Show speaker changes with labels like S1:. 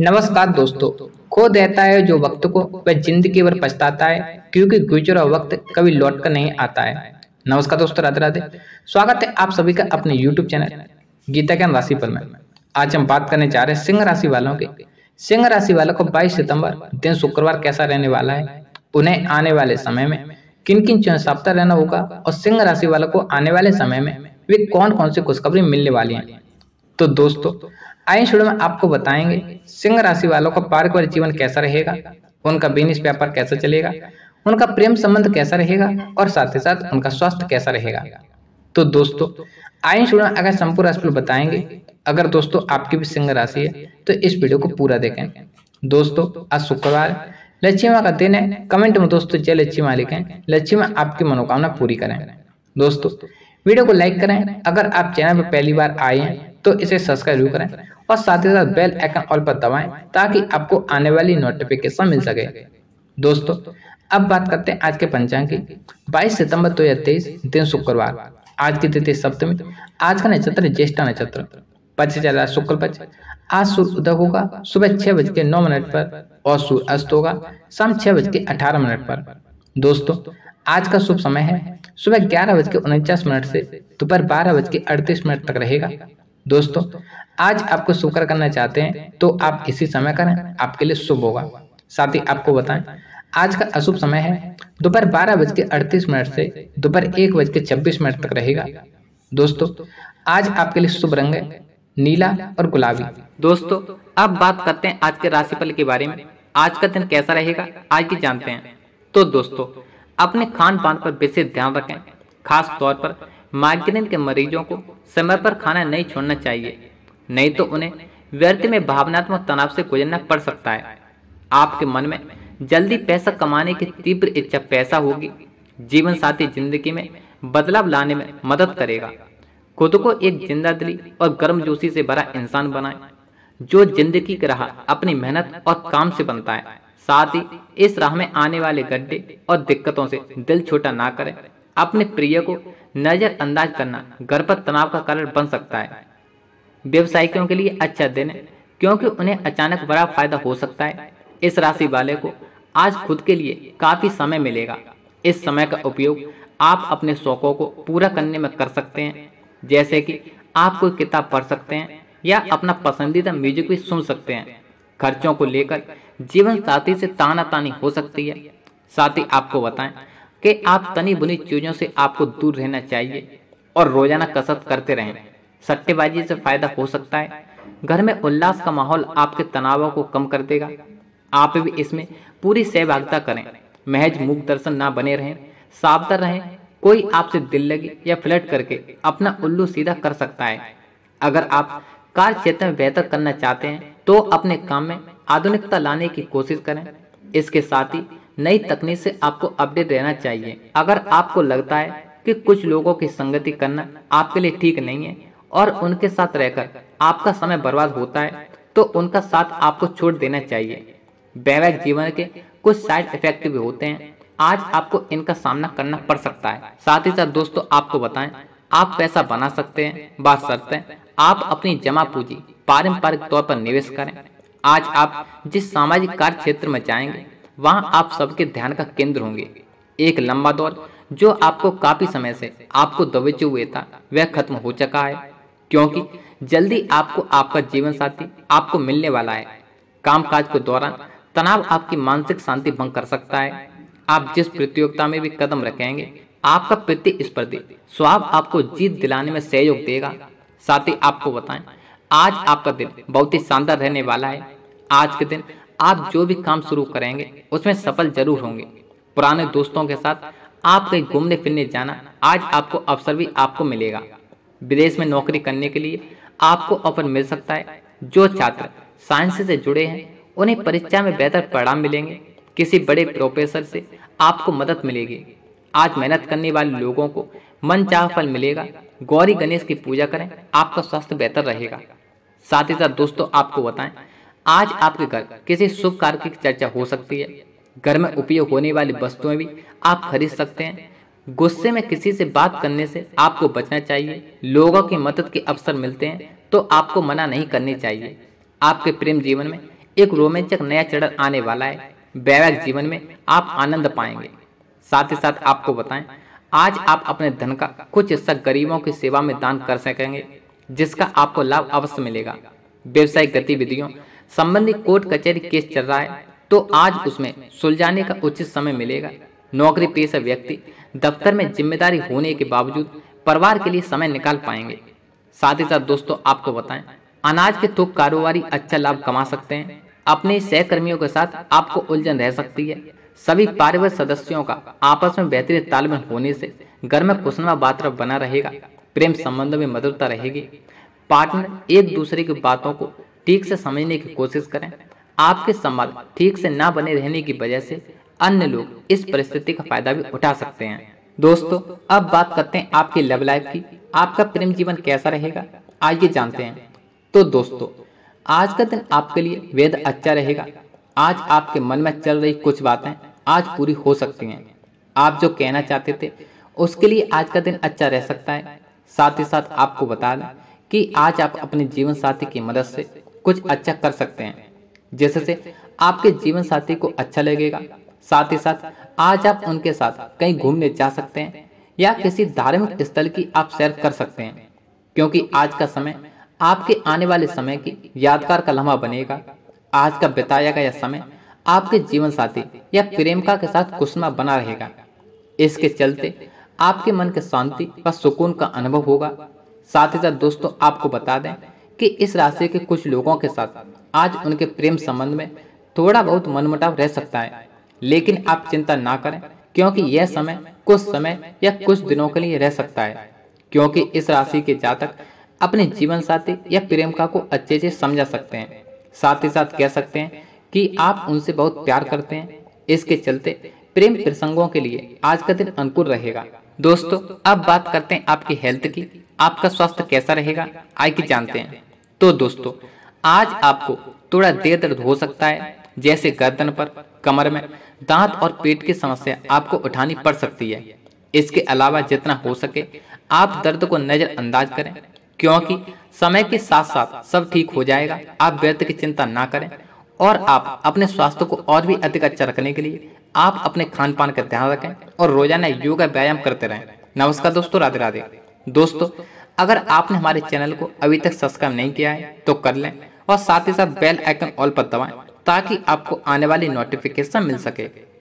S1: नमस्कार दोस्तों खो देता है जो वक्त को वह जिंदगी भर पछताता है क्योंकि गुजरा वक्त कभी लौट कर नहीं आता है नमस्कार दोस्तों राधे राधे स्वागत है आप सभी का अपने YouTube चैनल गीता ज्ञान राशि पर में आज हम बात करने जा रहे हैं सिंह राशि वालों के सिंह राशि वालों को 22 सितंबर दिन शुक्रवार कैसा रहने वाला है उन्हें आने वाले समय में किन किन चुनाव रहना होगा और सिंह राशि वालों को आने वाले समय में वे कौन कौन सी खुशखबरी मिलने वाली है तो दोस्तों आइए शुरू में आपको बताएंगे सिंह राशि वालों का पारिवारिक जीवन कैसा रहेगा उनका बिजनेस व्यापार कैसा चलेगा उनका प्रेम संबंध कैसा रहेगा और साथ ही साथ उनका स्वास्थ्य कैसा रहेगा तो दोस्तों आइए शुरू में अगर संपूर्ण राशि बताएंगे अगर दोस्तों आपकी भी सिंह राशि है तो इस वीडियो को पूरा देखें दोस्तों आज शुक्रवार लक्ष्मी माँ का दिन है कमेंट में दोस्तों जय लक्ष्मी माँ लिखें लक्ष्मी माँ आपकी मनोकामना पूरी करें दोस्तों वीडियो को लाइक करें अगर आप चैनल पर पहली बार आए हैं तो इसे सब्सक्राइब करें और साथ ही साथ बेल आइकन ऑल पर दबाएं ताकि आपको आने वाली नोटिफिकेशन मिल सके दोस्तों अब बात करते हैं आज के पंचांग की 22 सितंबर 2023 दिन शुक्रवार आज की तिथि सप्तमी आज का नक्षत्र ज्येष्ठ नक्षत्र पक्ष शुक्ल पक्ष आज सूर्य उदय होगा सुबह छह बज के नौ मिनट पर और सूर्य अस्त होगा शाम छह बज के अठारह मिनट पर दोस्तों आज का शुभ समय है सुबह ग्यारह बज के उनचास मिनट से दोपहर बारह बज के अड़तीस मिनट तक रहेगा दोस्तों आज आपको शुक्र करना चाहते हैं तो आप इसी समय करें आपके लिए शुभ होगा साथ ही आपको बताएं आज का अशुभ समय है दोपहर बारह बज के अड़तीस मिनट से दोपहर एक बज के छब्बीस मिनट तक रहेगा दोस्तों आज आपके लिए शुभ रंग है नीला और गुलाबी दोस्तों अब बात करते हैं आज के राशिफल के बारे में आज का दिन कैसा रहेगा आज की जानते हैं तो दोस्तों अपने खान पान पर विशेष ध्यान रखें खास तौर पर माइग्रेन के मरीजों को समय पर खाना नहीं छोड़ना चाहिए नहीं तो उन्हें व्यर्थ में भावनात्मक तनाव से गुजरना पड़ सकता है आपके मन में जल्दी पैसा कमाने की तीव्र इच्छा पैसा होगी जीवन साथी जिंदगी में बदलाव लाने में मदद करेगा खुद को एक जिंदा दिली और गर्म जोशी से भरा इंसान बनाए जो जिंदगी की राह अपनी मेहनत और काम से बनता है साथ ही इस राह में आने वाले गड्ढे और दिक्कतों से दिल छोटा ना करें अपने प्रिय को नज़रअंदाज करना गर्भवत तनाव का कारण बन सकता है व्यवसायिकों के लिए अच्छा दिन है क्योंकि उन्हें अचानक बड़ा फायदा हो सकता है इस राशि वाले को आज खुद के लिए काफ़ी समय मिलेगा इस समय का उपयोग आप अपने शौकों को पूरा करने में कर सकते हैं जैसे कि आप कोई किताब पढ़ सकते हैं या अपना पसंदीदा म्यूजिक भी सुन सकते हैं खर्चों को लेकर जीवन साथी से ताना तानी हो सकती है साथ ही आपको बताएं कि आप तनी बुनी चीज़ों से आपको दूर रहना चाहिए और रोजाना कसरत करते रहें सट्टेबाजी से फ़ायदा हो सकता है घर में उल्लास का माहौल आपके तनाव को कम कर देगा आप भी इसमें पूरी सहभागिता करें महज मुख दर्शन ना बने रहें सावधान रहें कोई आपसे दिल लगे या फ्लर्ट करके अपना उल्लू सीधा कर सकता है अगर आप कार्य क्षेत्र में बेहतर करना चाहते हैं तो अपने काम में आधुनिकता लाने की कोशिश करें इसके साथ ही नई तकनीक से आपको अपडेट रहना चाहिए अगर आपको लगता है कि कुछ लोगों की संगति करना आपके लिए ठीक नहीं है और उनके साथ रहकर आपका समय बर्बाद होता है तो उनका साथ आपको छोड़ देना चाहिए वैवाहिक जीवन के कुछ साइड इफेक्ट भी होते हैं आज आपको इनका सामना करना पड़ सकता है साथ ही साथ दोस्तों आपको बताए आप पैसा बना सकते हैं बात सकते हैं आप अपनी जमा पूंजी पारंपरिक तौर पर निवेश करें आज आप जिस सामाजिक कार्य क्षेत्र में जाएंगे वहाँ आप सबके ध्यान का केंद्र होंगे एक लंबा दौर जो आपको काफ़ी समय से आपको दबेचे हुए था वह खत्म हो चुका है क्योंकि जल्दी आपको आपका जीवन साथी आपको मिलने वाला है कामकाज के दौरान तनाव आपकी मानसिक शांति भंग कर सकता है आप जिस प्रतियोगिता में भी कदम रखेंगे आपका प्रतिस्पर्धी स्वाब आपको जीत दिलाने में सहयोग देगा साथ ही आपको बताएं आज आपका दिन बहुत ही शानदार रहने वाला है आज के दिन आप जो भी काम शुरू करेंगे उसमें सफल जरूर होंगे पुराने दोस्तों के साथ आप कहीं घूमने फिरने जाना आज आपको अवसर भी आपको मिलेगा विदेश में नौकरी करने के लिए आपको ऑफर मिल सकता है जो छात्र साइंस से जुड़े हैं उन्हें परीक्षा में बेहतर परिणाम मिलेंगे किसी बड़े प्रोफेसर से आपको मदद मिलेगी आज मेहनत करने वाले लोगों को मन चाह फल मिलेगा गौरी गणेश की पूजा करें आपका स्वास्थ्य बेहतर रहेगा साथ ही साथ दोस्तों आपको बताएं आज आपके घर किसी शुभ कार्य की चर्चा हो सकती है घर में उपयोग होने वाली वस्तुएं भी आप खरीद सकते हैं गुस्से में किसी से बात करने से आपको बचना चाहिए लोगों की मदद के अवसर मिलते हैं तो आपको मना नहीं करनी चाहिए आपके प्रेम जीवन में एक रोमांचक नया चरण आने वाला है वैवाहिक जीवन में आप आनंद पाएंगे साथ ही साथ आपको बताएं आज आप अपने धन का कुछ हिस्सा गरीबों की सेवा में दान कर सकेंगे जिसका आपको लाभ अवश्य मिलेगा व्यवसायिक गतिविधियों संबंधित कोर्ट कचहरी केस चल रहा है तो आज उसमें सुलझाने का उचित समय मिलेगा नौकरी पेशा व्यक्ति दफ्तर में जिम्मेदारी होने के बावजूद परिवार के लिए समय निकाल पाएंगे साथ ही साथ दोस्तों आपको बताएं अनाज के थोक कारोबारी अच्छा लाभ कमा सकते हैं अपने सहकर्मियों के साथ आपको उलझन रह सकती है सभी पारिवारिक सदस्यों का आपस में बेहतरीन तालमेल होने से घर में कुशनवा वातावरण बना रहेगा प्रेम संबंधों में मधुरता रहेगी पार्टनर एक दूसरे की बातों को ठीक से समझने की कोशिश करें आपके संभाल ठीक से ना बने रहने की वजह से अन्य लोग इस परिस्थिति का फायदा भी उठा सकते हैं दोस्तों अब बात करते हैं आपकी लव लाइफ की आपका प्रेम जीवन कैसा रहेगा आइए जानते हैं तो दोस्तों आज का दिन आपके लिए वेद अच्छा रहेगा आज आपके मन में चल रही कुछ बातें आज पूरी हो सकती हैं आप जो कहना चाहते थे उसके लिए आज का दिन अच्छा रह सकता है साथ ही साथ आपको बता दें कि आज आप अपने जीवन साथी की मदद से कुछ अच्छा कर सकते हैं जिससे आपके जीवन साथी को अच्छा लगेगा साथ ही साथ आज आप उनके साथ कहीं घूमने जा सकते हैं या किसी धार्मिक स्थल की आप सैर कर सकते हैं क्योंकि आज का समय आपके आने वाले समय की यादगार का लम्हा बनेगा आज का बिताया गया समय आपके जीवन साथी या प्रेमिका के साथ कुशमा बना रहेगा इसके चलते आपके मन के शांति व सुकून का अनुभव होगा साथ ही साथ दोस्तों आपको बता दें कि इस राशि के कुछ लोगों के साथ आज उनके प्रेम संबंध में थोड़ा बहुत मनमुटाव रह सकता है लेकिन आप चिंता ना करें क्योंकि यह समय कुछ समय या कुछ दिनों के लिए रह सकता है क्योंकि इस राशि के जातक अपने जीवन साथी या प्रेमिका को अच्छे से समझा सकते हैं साथ ही साथ कह सकते हैं कि आप उनसे बहुत प्यार करते हैं इसके चलते प्रेम प्रसंगों के लिए आज का दिन अनुकूल रहेगा दोस्तों अब बात करते हैं आपकी हेल्थ की आपका स्वास्थ्य कैसा रहेगा आई की जानते हैं तो दोस्तों आज आपको थोड़ा देर दर्द हो सकता है जैसे गर्दन पर कमर में दांत और पेट की समस्या आपको उठानी पड़ सकती है इसके अलावा जितना हो सके आप दर्द को नज़रअंदाज करें क्योंकि समय के साथ साथ सब ठीक हो जाएगा आप व्यर्थ की चिंता ना करें और आप अपने स्वास्थ्य को और भी अधिक अच्छा रखने के लिए आप अपने खान पान का ध्यान रखें और रोजाना योगा व्यायाम करते रहें नमस्कार दोस्तों राधे राधे दोस्तों अगर आपने हमारे चैनल को अभी तक सब्सक्राइब नहीं किया है तो कर लें और साथ ही साथ बेल आइकन ऑल पर दबाएं ताकि आपको आने वाली नोटिफिकेशन मिल सके